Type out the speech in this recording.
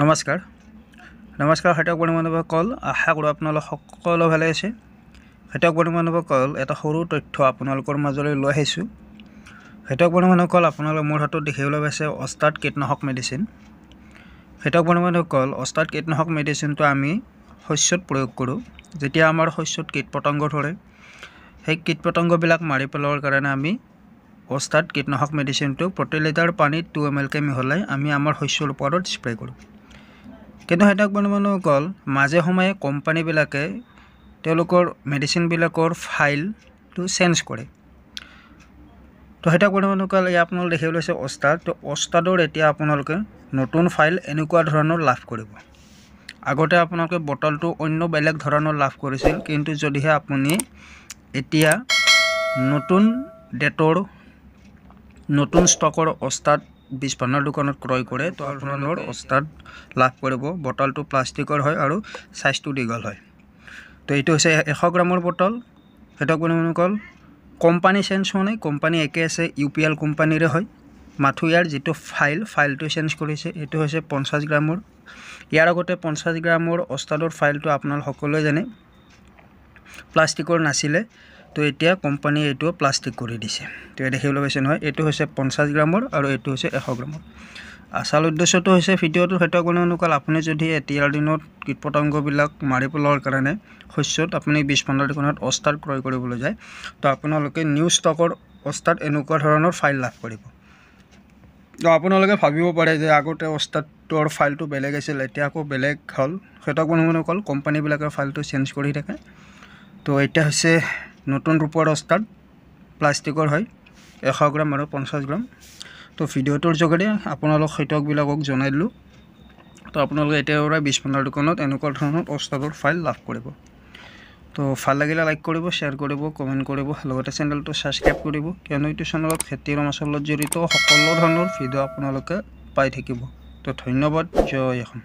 নমস্কাৰ নমস্কাৰ খেতিয়ক বৰ্ণী কল আশা কৰোঁ আপোনালোক সকলো ভালে আছে খেতিয়ক বৰ্ণী কল এটা সৰু তথ্য আপোনালোকৰ মাজলৈ লৈ আহিছোঁ খেতিয়ক বৰ্ণী কল আপোনালোকে মোৰ হাতত দেখিবলৈ পাইছে অষ্টাৰ্ট কীটনাশক মেডিচিন খেতিয়ক বৰ্ণী কল অষ্টাৰ্ট কীটনাশক মেডিচিনটো আমি শস্যত প্ৰয়োগ কৰোঁ যেতিয়া আমাৰ শস্যত কীট পতংগ ধৰে সেই কীট পতংগবিলাক মাৰি পেলোৱাৰ কাৰণে আমি অষ্টাৰ্ট কীটনাশক মেডিচিনটো প্ৰতি লিটাৰ পানীত টু এম এলকৈ মিহলাই আমি আমাৰ শস্যৰ ওপৰত স্প্ৰে' কৰোঁ কিন্তু সিহঁতক মানে মানে অকল মাজে সময়ে কোম্পানীবিলাকে তেওঁলোকৰ মেডিচিনবিলাকৰ ফাইলটো চেঞ্জ কৰে তো সিহঁতক মানে মানে অকল আপোনালোকে দেখিবলৈ হৈছে অস্তাদ তো অষ্টাদৰ এতিয়া আপোনালোকে নতুন ফাইল এনেকুৱা ধৰণৰ লাভ কৰিব আগতে আপোনালোকে বটলটো অন্য বেলেগ ধৰণৰ লাভ কৰিছিল কিন্তু যদিহে আপুনি এতিয়া নতুন ডেটৰ নতুন ষ্টকৰ অষ্টাদ পিছপানৰ দোকানত ক্ৰয় কৰে তাৰ অষ্টাৰ্ট লাভ কৰিব বটলটো প্লাষ্টিকৰ হয় আৰু চাইজটো দীঘল হয় তো এইটো হৈছে এশ গ্ৰামৰ বটল সেইটো আপোনালোকৰ কোম্পানী চেঞ্জ হোৱা নাই কোম্পানী একে আছে ইউ পি এল কোম্পানীৰে হয় মাথো ইয়াৰ যিটো ফাইল ফাইলটো চেঞ্জ কৰিছে এইটো হৈছে পঞ্চাছ গ্ৰামৰ ইয়াৰ আগতে পঞ্চাছ গ্ৰামৰ অষ্টাৰ্টৰ ফাইলটো আপোনালোক সকলোৱে জানে প্লাষ্টিকৰ নাছিলে তো এতিয়া কোম্পানীয়ে এইটো প্লাষ্টিক কৰি দিছে তো দেখিবলৈ পাইছে নহয় এইটো হৈছে পঞ্চাছ গ্ৰামৰ আৰু এইটো হৈছে এশ গ্ৰামৰ আচল উদ্দেশ্যটো হৈছে ভিডিঅ'টোৰ সেইটো কোনো অনুকাল আপুনি যদি এতিয়াৰ দিনত কীট পতংগবিলাক মাৰি পেলোৱাৰ কাৰণে শস্যত আপুনি বিছ পোন্ধৰ দিনত অষ্টাৰ ক্ৰয় কৰিবলৈ যায় তো আপোনালোকে নিউ ষ্টকৰ অষ্টাৰ এনেকুৱা ধৰণৰ ফাইল লাভ কৰিব তো আপোনালোকে ভাবিব পাৰে যে আগতে অষ্টাৰটোৰ ফাইলটো বেলেগ আছিল এতিয়া আকৌ বেলেগ হ'ল সেইটো কোনো অনুকাল কোম্পানীবিলাকৰ ফাইলটো চেঞ্জ কৰি থাকে তো এতিয়া হৈছে নতুন ৰূপৰ অষ্টাৰ্ট প্লাষ্টিকৰ হয় এশ গ্ৰাম আৰু পঞ্চাছ গ্ৰাম তো ভিডিঅ'টোৰ যোগেদি আপোনালোক খেতিয়কবিলাকক জনাই দিলোঁ তো আপোনালোকে এতিয়াৰ পৰা বিছ পোন্ধৰ দোকানত এনেকুৱা ধৰণৰ অষ্টাৰ্টৰ ফাইল লাভ কৰিব তো ভাল লাগিলে লাইক কৰিব শ্বেয়াৰ কৰিব কমেণ্ট কৰিব লগতে চেনেলটো ছাবস্ক্ৰাইব কৰিব কিয়নো এইটো চেনেলত খেতিৰ মাছৰ জড়িত সকলো ধৰণৰ ভিডিঅ' আপোনালোকে পাই থাকিব তো ধন্যবাদ জয় এখন